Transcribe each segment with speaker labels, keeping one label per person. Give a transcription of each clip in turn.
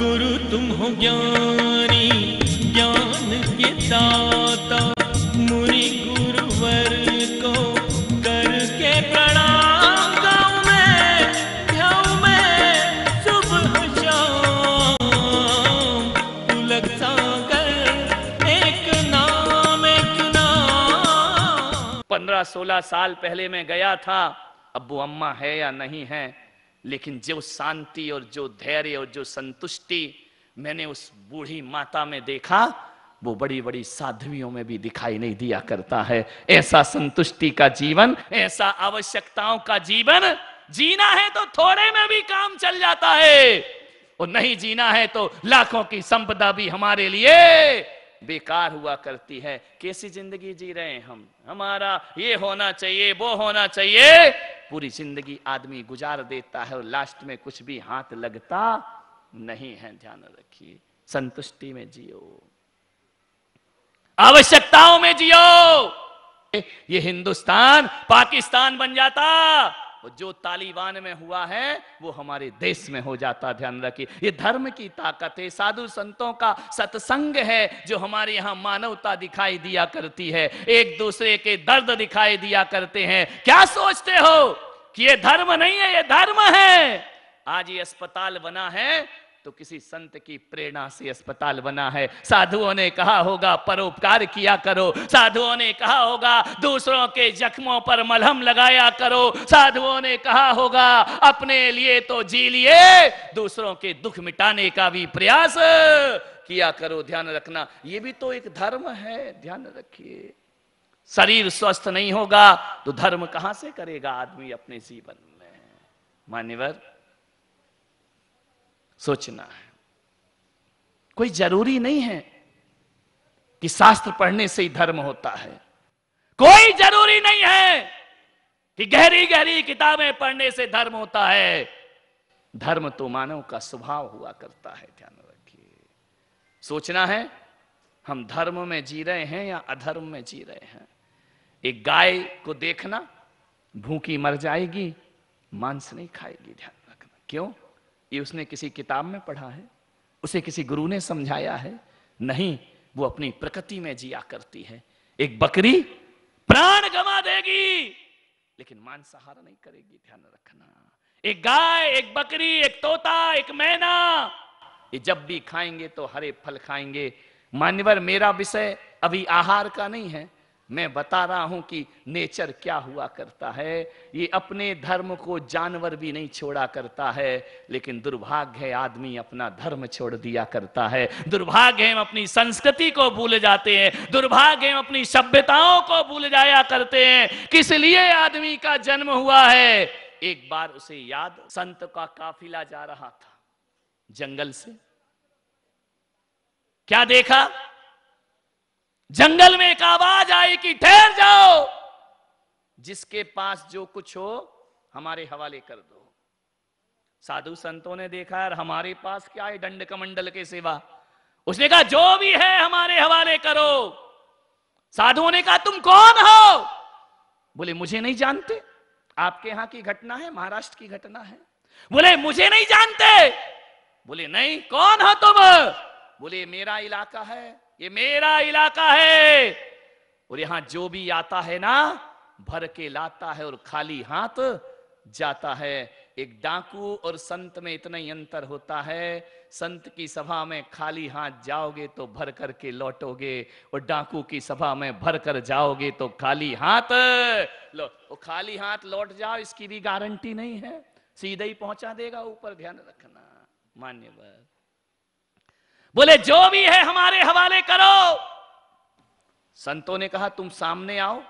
Speaker 1: गुरु तुम हो ज्ञानी ज्ञान के दाता मुनि गुरुवर को करके प्रणाम गाँव में गाँव में सुबह शाम तुलक सागर एक नाम एक नाम पंद्रह सोलह साल पहले मैं गया था अब्बू अम्मा है या नहीं है लेकिन जो शांति और जो धैर्य और जो संतुष्टि मैंने उस बूढ़ी माता में देखा वो बड़ी बड़ी साध्वियों में भी दिखाई नहीं दिया करता है ऐसा संतुष्टि का जीवन ऐसा आवश्यकताओं का जीवन जीना है तो थोड़े में भी काम चल जाता है और नहीं जीना है तो लाखों की संपदा भी हमारे लिए बेकार हुआ करती है कैसी जिंदगी जी रहे हैं हम हमारा ये होना चाहिए वो होना चाहिए पूरी जिंदगी आदमी गुजार देता है और लास्ट में कुछ भी हाथ लगता नहीं है ध्यान रखिए संतुष्टि में जियो आवश्यकताओं में जियो ये हिंदुस्तान पाकिस्तान बन जाता जो तालिबान में हुआ है वो हमारे देश में हो जाता ध्यान रखिए ये धर्म की ताकत है साधु संतों का सत्संग है जो हमारे यहां मानवता दिखाई दिया करती है एक दूसरे के दर्द दिखाई दिया करते हैं क्या सोचते हो कि ये धर्म नहीं है ये धर्म है आज ये अस्पताल बना है तो किसी संत की प्रेरणा से अस्पताल बना है साधुओं ने कहा होगा परोपकार किया करो साधुओं ने कहा होगा दूसरों के जख्मों पर मलहम लगाया करो साधुओं ने कहा होगा अपने लिए तो जी लिए दूसरों के दुख मिटाने का भी प्रयास किया करो ध्यान रखना ये भी तो एक धर्म है ध्यान रखिए शरीर स्वस्थ नहीं होगा तो धर्म कहां से करेगा आदमी अपने जीवन में मान्यवर सोचना है कोई जरूरी नहीं है कि शास्त्र पढ़ने से ही धर्म होता है
Speaker 2: कोई जरूरी नहीं
Speaker 1: है कि गहरी गहरी किताबें पढ़ने से धर्म होता है धर्म तो मानव का स्वभाव हुआ करता है ध्यान रखिए सोचना है हम धर्म में जी रहे हैं या अधर्म में जी रहे हैं एक गाय को देखना भूखी मर जाएगी मांस नहीं खाएगी ध्यान रखना क्यों ये उसने किसी किताब में पढ़ा है उसे किसी गुरु ने समझाया है नहीं वो अपनी प्रकृति में जिया करती है एक बकरी प्राण गवा देगी लेकिन मांसाहार नहीं करेगी ध्यान रखना एक गाय एक बकरी एक तोता एक मैना ये जब भी खाएंगे तो हरे फल खाएंगे मान्यवर मेरा विषय अभी आहार का नहीं है मैं बता रहा हूं कि नेचर क्या हुआ करता है ये अपने धर्म को जानवर भी नहीं छोड़ा करता है लेकिन दुर्भाग्य है आदमी अपना धर्म छोड़ दिया करता है दुर्भाग्य हम अपनी संस्कृति को भूल जाते हैं दुर्भाग्य हम अपनी सभ्यताओं को भूल जाया करते हैं किस लिए आदमी का जन्म हुआ है एक बार उसे याद संत का काफिला जा रहा था जंगल से क्या देखा जंगल में एक आवाज आई कि ठहर जाओ जिसके पास जो कुछ हो हमारे हवाले कर दो साधु संतों ने देखा यार हमारे पास क्या है दंड कमंडल के सेवा उसने कहा जो भी है हमारे हवाले करो साधुओं ने कहा तुम कौन हो बोले मुझे नहीं जानते आपके यहां की घटना है महाराष्ट्र की घटना है बोले मुझे नहीं जानते बोले नहीं कौन हो तुम बोले मेरा इलाका है ये मेरा इलाका है और यहां जो भी आता है ना भर के लाता है और खाली हाथ जाता है एक डाकू और संत में इतना ही अंतर होता है संत की सभा में खाली हाथ जाओगे तो भर करके लौटोगे और डाकू की सभा में भर कर जाओगे तो खाली हाथ लो वो खाली हाथ लौट जाओ इसकी भी गारंटी नहीं है सीधे ही पहुंचा देगा ऊपर ध्यान रखना मान्यवर बोले जो भी है हमारे हवाले करो संतों ने कहा तुम सामने आओ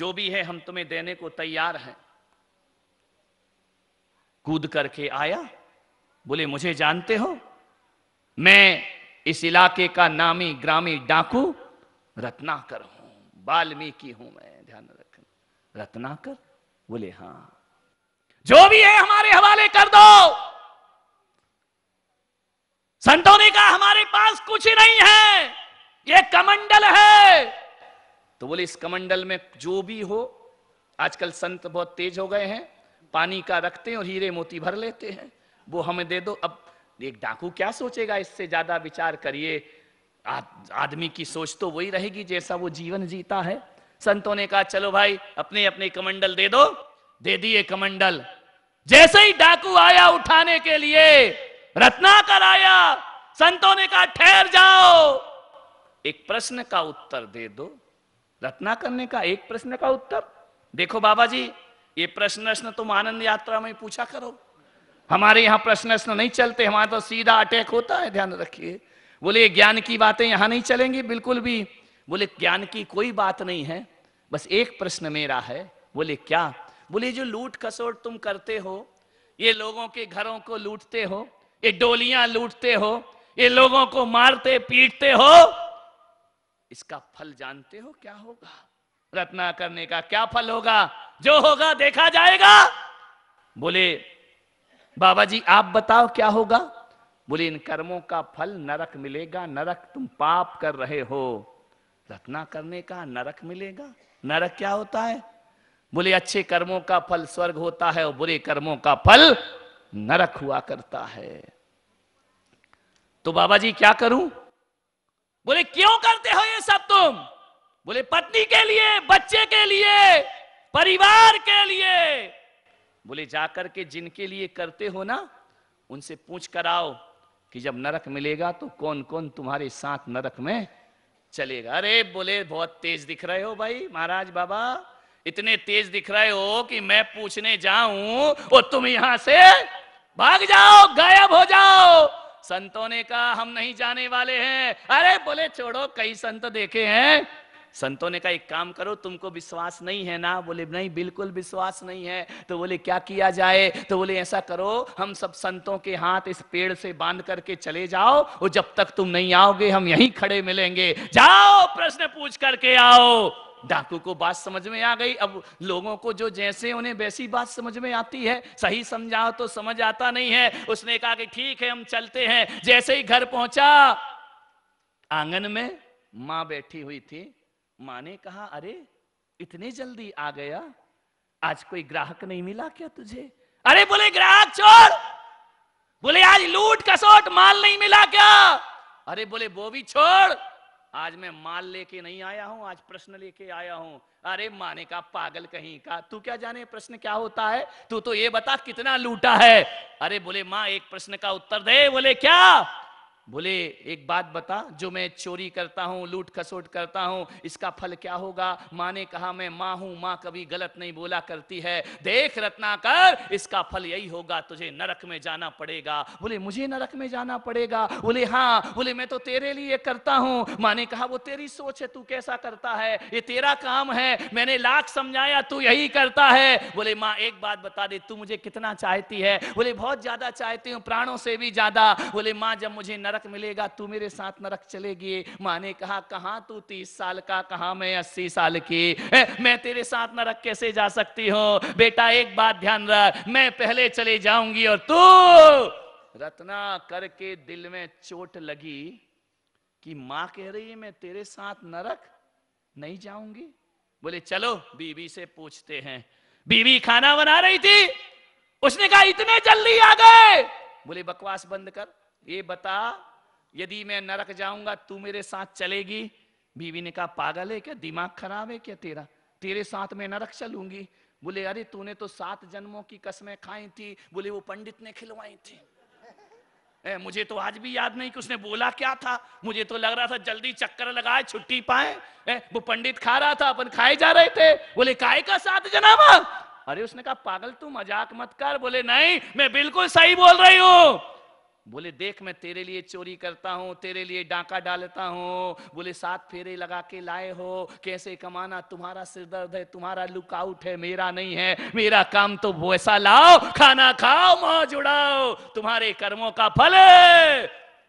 Speaker 1: जो भी है हम तुम्हें देने को तैयार हैं कूद करके आया बोले मुझे जानते हो मैं इस इलाके का नामी ग्रामी डाकू रत्नाकर हूं वाल्मीकि हूं मैं ध्यान रखना रत्नाकर बोले हाँ
Speaker 2: जो भी है हमारे
Speaker 1: हवाले कर दो संतों ने कहा हमारे पास कुछ नहीं है ये कमंडल है तो बोले इस कमंडल में जो भी हो आजकल संत बहुत तेज हो गए हैं पानी का रखते हैं और हीरे मोती भर लेते हैं वो हमें दे दो अब एक डाकू क्या सोचेगा इससे ज्यादा विचार करिए आदमी की सोच तो वही रहेगी जैसा वो जीवन जीता है संतों ने कहा चलो भाई अपने अपने कमंडल दे दो दे दिए कमंडल जैसे ही डाकू आया उठाने के लिए रत्ना कराया संतों ने कहा ठहर जाओ एक प्रश्न का उत्तर दे दो रत्ना करने का एक प्रश्न का उत्तर देखो बाबा जी ये प्रश्न तुम आनंद यात्रा में पूछा करो हमारे यहाँ प्रश्न नहीं चलते हमारे तो सीधा अटैक होता है ध्यान रखिए बोले ज्ञान की बातें यहाँ नहीं चलेंगी बिल्कुल भी बोले ज्ञान की कोई बात नहीं है बस एक प्रश्न मेरा है बोले क्या बोले जो लूट कसोट तुम करते हो ये लोगों के घरों को लूटते हो ये डोलियां लूटते हो ये लोगों को मारते पीटते हो इसका फल जानते हो क्या होगा रत्ना करने का क्या फल होगा जो होगा देखा जाएगा बोले बाबा जी आप बताओ क्या होगा बोले इन कर्मों का फल नरक मिलेगा नरक तुम पाप कर रहे हो रत्ना करने का नरक मिलेगा नरक क्या होता है बोले अच्छे कर्मों का फल स्वर्ग होता है और बुरे कर्मों का फल नरक हुआ करता है तो बाबा जी क्या करूं बोले क्यों करते हो ये सब तुम बोले पत्नी के लिए बच्चे के लिए परिवार के लिए बोले जाकर के जिनके लिए करते हो ना उनसे पूछ कर आओ कि जब नरक मिलेगा तो कौन कौन तुम्हारे साथ नरक में चलेगा अरे बोले बहुत तेज दिख रहे हो भाई महाराज बाबा इतने तेज दिख रहे हो कि मैं पूछने जाऊं और तुम यहां से भाग जाओ गायब हो जाओ संतों ने कहा हम नहीं जाने वाले हैं अरे बोले छोड़ो कई संत देखे हैं संतों ने कहा एक काम करो तुमको विश्वास नहीं है ना बोले नहीं बिल्कुल विश्वास नहीं है तो बोले क्या किया जाए तो बोले ऐसा करो हम सब संतों के हाथ इस पेड़ से बांध करके चले जाओ और जब तक तुम नहीं आओगे हम यहीं खड़े मिलेंगे जाओ प्रश्न पूछ करके आओ डाकू को बात समझ में आ गई अब लोगों को जो जैसे उन्हें वैसी बात समझ में आती है सही समझाओ तो समझ आता नहीं है उसने कहा कि ठीक है हम चलते हैं जैसे ही घर पहुंचा आंगन में मां बैठी हुई थी माँ ने कहा अरे इतने जल्दी आ गया आज कोई ग्राहक नहीं मिला क्या तुझे अरे बोले ग्राहक चोर
Speaker 2: बोले आज लूट कसोट माल नहीं मिला क्या
Speaker 1: अरे बोले वो भी छोड़ आज मैं माल लेके नहीं आया हूं आज प्रश्न लेके आया हूं अरे माने का पागल कहीं का तू क्या जाने प्रश्न क्या होता है तू तो ये बता कितना लूटा है अरे बोले माँ एक प्रश्न का उत्तर दे बोले क्या बोले एक बात बता जो मैं चोरी करता हूँ लूट खसोट करता हूँ इसका फल क्या होगा माँ ने कहा मैं माँ हूँ माँ कभी गलत नहीं बोला करती है देख रत्नाकर इसका फल यही होगा तुझे नरक में जाना पड़ेगा बोले मुझे नरक में जाना पड़ेगा बोले हाँ बोले मैं तो तेरे लिए करता हूँ माँ ने कहा वो तेरी सोच है तू कैसा करता है ये तेरा काम है मैंने लाख समझाया तू यही करता है बोले माँ एक बात बता दे तू मुझे कितना चाहती है बोले बहुत ज्यादा चाहती हूँ प्राणों से भी ज्यादा बोले माँ जब मुझे नरक नरक मिलेगा तू मेरे साथ नरक चलेगी माँ ने कहा कहा तू तीस साल का कहा मैं अस्सी साल की ए, मैं तेरे साथ नरक कैसे जा सकती हूँ बेटा एक बात ध्यान रख मैं पहले चले जाऊंगी और तू रत्ना करके दिल में चोट लगी कि माँ कह रही है मैं तेरे साथ नरक नहीं जाऊंगी बोले चलो बीबी से पूछते हैं बीबी खाना बना रही थी उसने कहा इतने जल्दी आ गए बोले बकवास बंद कर ये बता यदि मैं नरक जाऊंगा तू मेरे साथ चलेगी बीवी ने कहा पागल है क्या दिमाग खराब है क्या तेरा तेरे साथ मैं नरक चलूंगी बोले अरे तूने तो सात जन्मों की कस्में खाई थी बोले वो पंडित ने खिलवाई थी ए, मुझे तो आज भी याद नहीं कि उसने बोला क्या था मुझे तो लग रहा था जल्दी चक्कर लगाए छुट्टी पाए ए, वो पंडित खा रहा था अपन खाए जा रहे थे बोले काय का साथ जनामा अरे उसने कहा पागल तू मजाक मत कर बोले नहीं मैं बिल्कुल सही बोल रही हूँ बोले देख मैं तेरे लिए चोरी करता हूँ तेरे लिए डाका डालता हूँ बोले सात फेरे लगा के लाए हो कैसे कमाना तुम्हारा सिरदर्द है तुम्हारा लुकआउट है मेरा नहीं है मेरा काम तो वैसा लाओ खाना खाओ मां जुड़ाओ तुम्हारे कर्मों का फल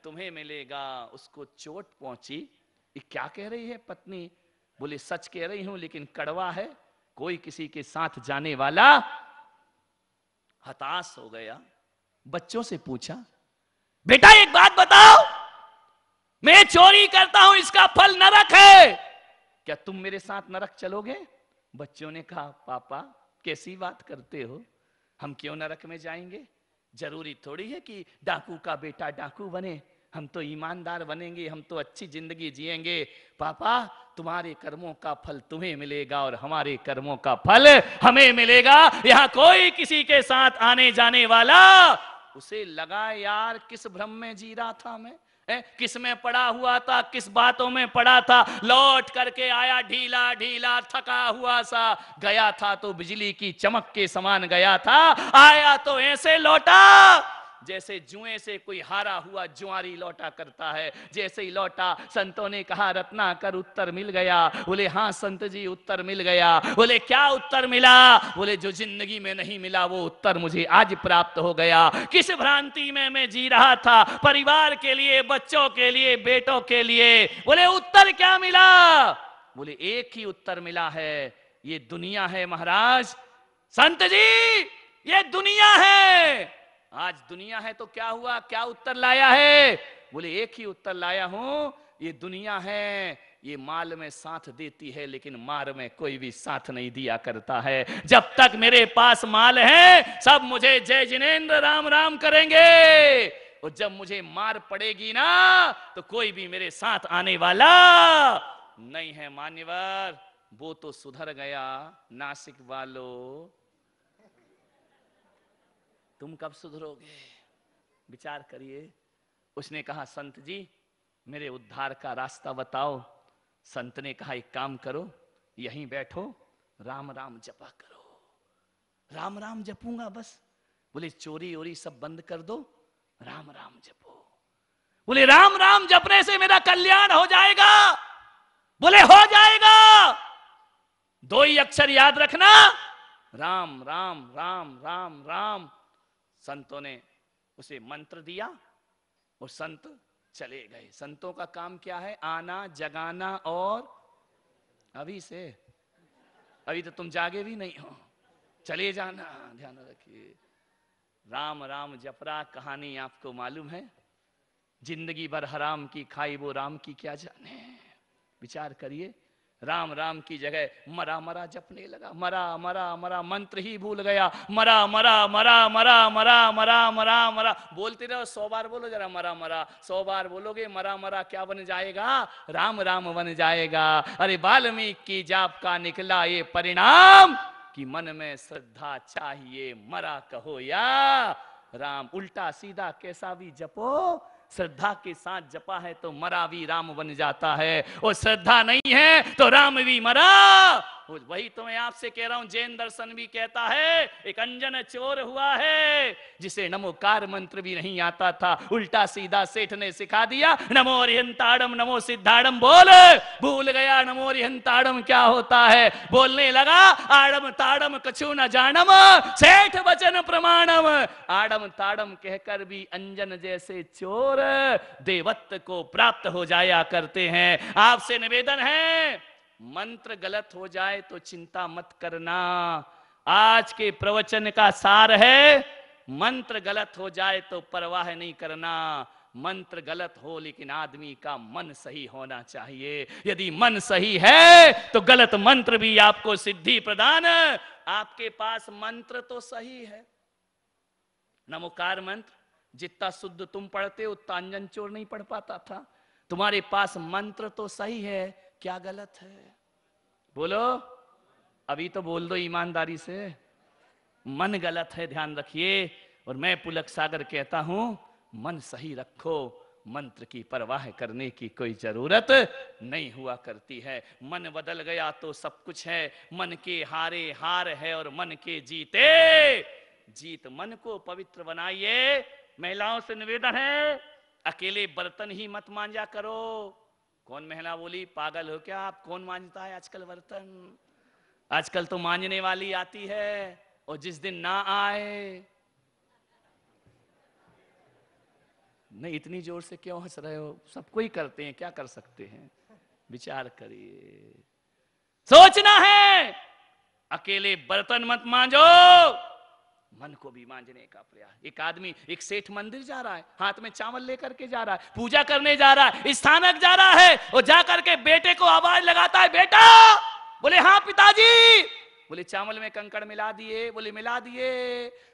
Speaker 1: तुम्हें मिलेगा उसको चोट पहुंची ये क्या कह रही है पत्नी बोले सच कह रही हूं लेकिन कड़वा है कोई किसी के साथ जाने वाला हताश हो गया बच्चों से पूछा बेटा एक बात बताओ मैं चोरी करता हूं इसका फल नरक है क्या तुम मेरे साथ नरक चलोगे बच्चों ने कहा पापा कैसी बात करते हो हम क्यों नरक में जाएंगे जरूरी थोड़ी है कि डाकू का बेटा डाकू बने हम तो ईमानदार बनेंगे हम तो अच्छी जिंदगी जिएंगे पापा तुम्हारे कर्मों का फल तुम्हें मिलेगा और हमारे कर्मों का फल हमें मिलेगा यहाँ कोई किसी के साथ आने जाने वाला उसे लगा यार किस भ्रम में जी रहा था मैं ए, किस में पड़ा हुआ था किस बातों में पड़ा था लौट करके आया ढीला ढीला थका हुआ सा गया था तो बिजली की चमक के समान गया था आया तो ऐसे लौटा जैसे जुए से कोई हारा हुआ जुआरी लौटा करता है जैसे ही लौटा संतों ने कहा रत्ना कर उत्तर मिल गया बोले हाँ संत जी उत्तर मिल गया बोले क्या उत्तर मिला बोले जो जिंदगी में नहीं मिला वो उत्तर मुझे आज प्राप्त हो गया किस भ्रांति में मैं जी रहा था परिवार के लिए बच्चों के लिए बेटों के लिए बोले उत्तर क्या मिला बोले एक ही उत्तर मिला है ये दुनिया है महाराज संत जी ये दुनिया है आज दुनिया है तो क्या हुआ क्या उत्तर लाया है बोले एक ही उत्तर लाया हूं ये दुनिया है ये माल में साथ देती है लेकिन मार में कोई भी साथ नहीं दिया करता है जब तक मेरे पास माल है सब मुझे जय जिनेन्द्र राम राम करेंगे और जब मुझे मार पड़ेगी ना तो कोई भी मेरे साथ आने वाला नहीं है मान्यवर वो तो सुधर गया नासिक वालों तुम कब सुधरोगे विचार करिए उसने कहा संत जी मेरे उद्धार का रास्ता बताओ संत ने कहा एक काम करो यहीं बैठो राम राम जपा करो राम राम जपूंगा बस बोले चोरी ओरी सब बंद कर दो राम राम जपो बोले राम राम जपने से मेरा कल्याण हो जाएगा बोले हो जाएगा दो ही अक्षर याद रखना राम राम राम राम राम, राम संतों ने उसे मंत्र दिया और संत चले गए संतों का काम क्या है आना जगाना और अभी से अभी तो तुम जागे भी नहीं हो चले जाना ध्यान रखिए राम राम जपरा कहानी आपको मालूम है जिंदगी भर हराम की खाई वो राम की क्या जाने विचार करिए राम राम की जगह मरा मरा जपने लगा मरा मरा मरा मंत्र ही भूल गया मरा मरा मरा मरा मरा मरा मरा मरा बोलते रहो सौ बार बोलो जरा मरा मरा सौ बार बोलोगे मरा मरा क्या बन जाएगा राम राम बन जाएगा अरे वाल्मीकि की जाप का निकला ये परिणाम कि मन में श्रद्धा चाहिए मरा कहो या राम उल्टा सीधा कैसा भी जपो श्रद्धा के साथ जपा है तो मरा भी राम बन जाता है और श्रद्धा नहीं है तो राम भी मरा वही तो मैं आपसे कह रहा हूं जैन दर्शन भी कहता है एक अंजन चोर हुआ है जिसे नमोकार मंत्र भी नहीं आता था उल्टा सीधा सेठ ने सिखा दिया नमो रिहंताड़म नमो सिद्धाड़म बोल भूल गया नमो रिहंताड़म क्या होता है बोलने लगा आड़म ताड़म कछु न जानम सेठ वचन प्रमाणम आड़म ताड़म कहकर भी अंजन जैसे चोर देवत्व को प्राप्त हो जाया करते हैं आपसे निवेदन है मंत्र गलत हो जाए तो चिंता मत करना आज के प्रवचन का सार है मंत्र गलत हो जाए तो परवाह नहीं करना मंत्र गलत हो लेकिन आदमी का मन सही होना चाहिए यदि मन सही है तो गलत मंत्र भी आपको सिद्धि प्रदान आपके पास मंत्र तो सही है नमोकार मंत्र जितना शुद्ध तुम पढ़ते उतना अंजन चोर नहीं पढ़ पाता था तुम्हारे पास मंत्र तो सही है क्या गलत है बोलो अभी तो बोल दो ईमानदारी से मन गलत है ध्यान रखिए और मैं पुलक सागर कहता हूं मन सही रखो मंत्र की परवाह करने की कोई जरूरत नहीं हुआ करती है मन बदल गया तो सब कुछ है मन के हारे हार है और मन के जीते जीत मन को पवित्र बनाइए महिलाओं से निवेदन है अकेले बर्तन ही मत मांजा करो कौन महिला बोली पागल हो क्या आप कौन मांझता है आजकल बर्तन आजकल तो मांझने वाली आती है और जिस दिन ना आए नहीं इतनी जोर से क्यों हंस रहे हो सबको ही करते हैं क्या कर सकते हैं विचार करिए सोचना है अकेले बर्तन मत मांझो मन को भी मांझने का प्रयास एक आदमी एक सेठ मंदिर जा रहा है हाथ में चावल लेकर के जा रहा है पूजा करने जा रहा है स्थानक जा रहा है और जाकर के बेटे को आवाज लगाता है बेटा बोले हाँ पिताजी बोले चावल में कंकड़ मिला दिए बोले मिला दिए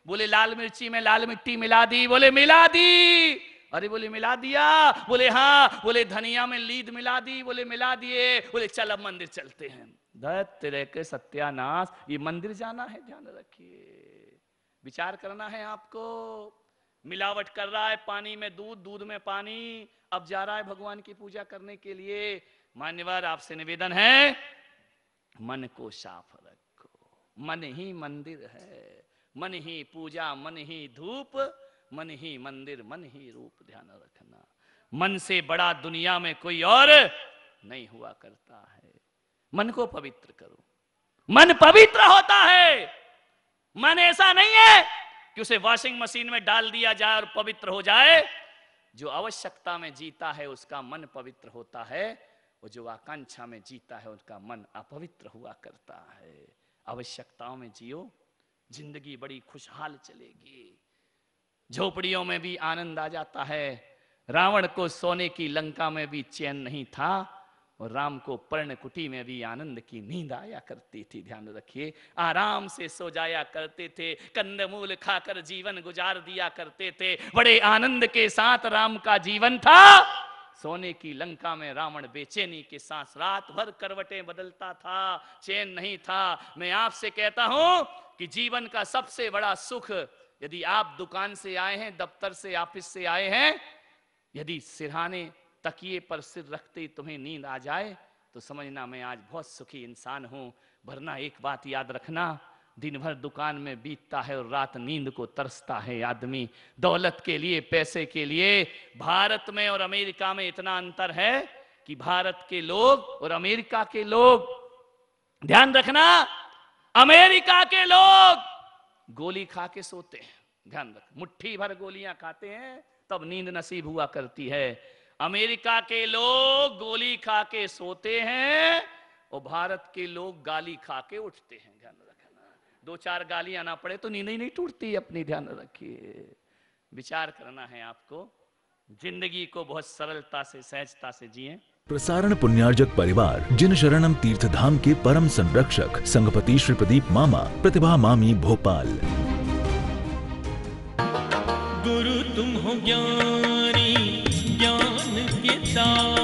Speaker 1: बोले लाल मिर्ची में लाल मिट्टी मिला दी बोले मिला दी अरे बोले मिला दिया बोले हाँ बोले धनिया में लीद मिला दी बोले मिला दिए बोले चल अब मंदिर चलते हैं दत्त के सत्यानाश ये मंदिर जाना है ध्यान रखिए विचार करना है आपको मिलावट कर रहा है पानी में दूध दूध में पानी अब जा रहा है भगवान की पूजा करने के लिए मान्यवर आपसे निवेदन है मन को साफ रखो मन ही मंदिर है मन ही पूजा मन ही धूप मन ही मंदिर मन ही रूप ध्यान रखना मन से बड़ा दुनिया में कोई और नहीं हुआ करता है मन को पवित्र करो मन पवित्र होता है मन ऐसा नहीं है कि उसे वॉशिंग मशीन में डाल दिया जाए और पवित्र हो जाए जो आवश्यकता में जीता है उसका मन पवित्र होता है वो जो आकांक्षा में जीता है उनका मन अपवित्र हुआ करता है आवश्यकताओं में जियो जिंदगी बड़ी खुशहाल चलेगी झोपड़ियों में भी आनंद आ जाता है रावण को सोने की लंका में भी चैन नहीं था और राम को पर्ण कुटी में भी आनंद की नींद आया करती थी ध्यान रखिए आराम से सो जाया करते थे कंदमूल खाकर जीवन गुजार दिया करते थे बड़े आनंद के साथ राम का जीवन था सोने की लंका में रावण बेचैनी के सांस रात भर करवटें बदलता था चैन नहीं था मैं आपसे कहता हूं कि जीवन का सबसे बड़ा सुख यदि आप दुकान से आए हैं दफ्तर से ऑफिस से आए हैं यदि सिरहाने तकिए पर सिर रखते तुम्हें नींद आ जाए तो समझना मैं आज बहुत सुखी इंसान हूं भरना एक बात याद रखना दिन भर दुकान में बीतता है और रात नींद को तरसता है आदमी दौलत के लिए पैसे के लिए भारत में और अमेरिका में इतना अंतर है कि भारत के लोग और अमेरिका के लोग ध्यान रखना अमेरिका के लोग गोली खा के सोते हैं ध्यान रख मुट्ठी भर गोलियां खाते हैं तब नींद नसीब हुआ करती है अमेरिका के लोग गोली खा के सोते हैं और भारत के लोग गाली खा के उठते हैं ध्यान रखना दो चार गाली आना पड़े तो नींद ही नहीं टूटती अपनी ध्यान रखिए विचार करना है आपको जिंदगी को बहुत सरलता से सहजता से जिए प्रसारण पुण्यार्जक परिवार जिन शरणम तीर्थ धाम के परम संरक्षक संगपति श्री प्रदीप मामा प्रतिभा मामी भोपाल गुरु तुम हो ज्ञान song.